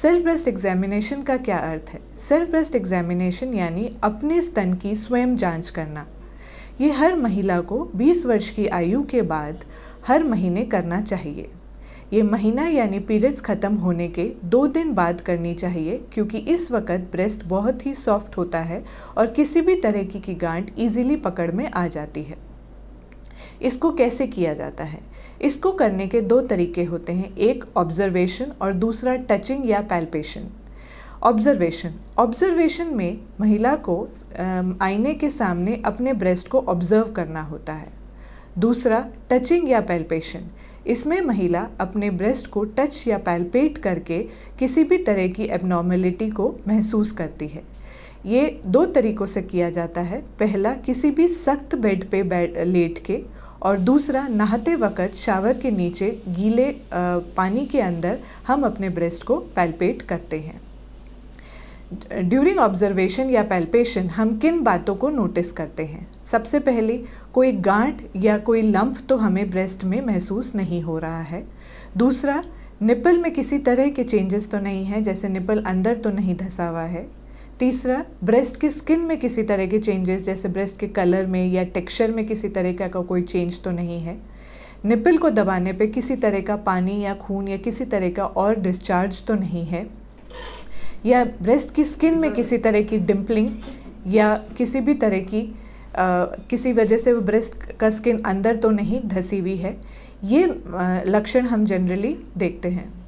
self breast examination का क्या अर्थ है सेल्फ ब्रेस्ट एग्जामिनेशन यानी अपने स्तन की स्वयं जांच करना ये हर महिला को 20 वर्ष की आयु के बाद हर महीने करना चाहिए ये महीना यानी पीरियड्स ख़त्म होने के दो दिन बाद करनी चाहिए क्योंकि इस वक्त ब्रेस्ट बहुत ही सॉफ्ट होता है और किसी भी तरह की गांठ इजीली पकड़ में आ जाती है इसको कैसे किया जाता है इसको करने के दो तरीके होते हैं एक ऑब्जर्वेशन और दूसरा टचिंग या पैल्पेशन ऑब्जर्वेशन ऑब्जर्वेशन में महिला को आईने के सामने अपने ब्रेस्ट को ऑब्जर्व करना होता है दूसरा टचिंग या पैल्पेशन इसमें महिला अपने ब्रेस्ट को टच या पैल्पेट करके किसी भी तरह की एबनॉर्मेलिटी को महसूस करती है ये दो तरीक़ों से किया जाता है पहला किसी भी सख्त बेड पे बैठ लेट के और दूसरा नहाते वक़्त शावर के नीचे गीले पानी के अंदर हम अपने ब्रेस्ट को पैल्पेट करते हैं ड्यूरिंग ऑब्जर्वेशन या पैल्पेशन हम किन बातों को नोटिस करते हैं सबसे पहले कोई गांठ या कोई लंप तो हमें ब्रेस्ट में महसूस नहीं हो रहा है दूसरा निपल में किसी तरह के चेंजेस तो नहीं है जैसे निपल अंदर तो नहीं धंसा हुआ है तीसरा ब्रेस्ट की स्किन में किसी तरह के चेंजेस जैसे ब्रेस्ट के कलर में या टेक्सचर में किसी तरह का कोई चेंज तो नहीं है निपल को दबाने पे किसी तरह का पानी या खून या किसी तरह का और डिस्चार्ज तो नहीं है या ब्रेस्ट की स्किन में किसी तरह की डिम्पलिंग या किसी भी तरह की आ, किसी वजह से वो ब्रेस्ट का स्किन अंदर तो नहीं धसी हुई है ये लक्षण हम जनरली देखते हैं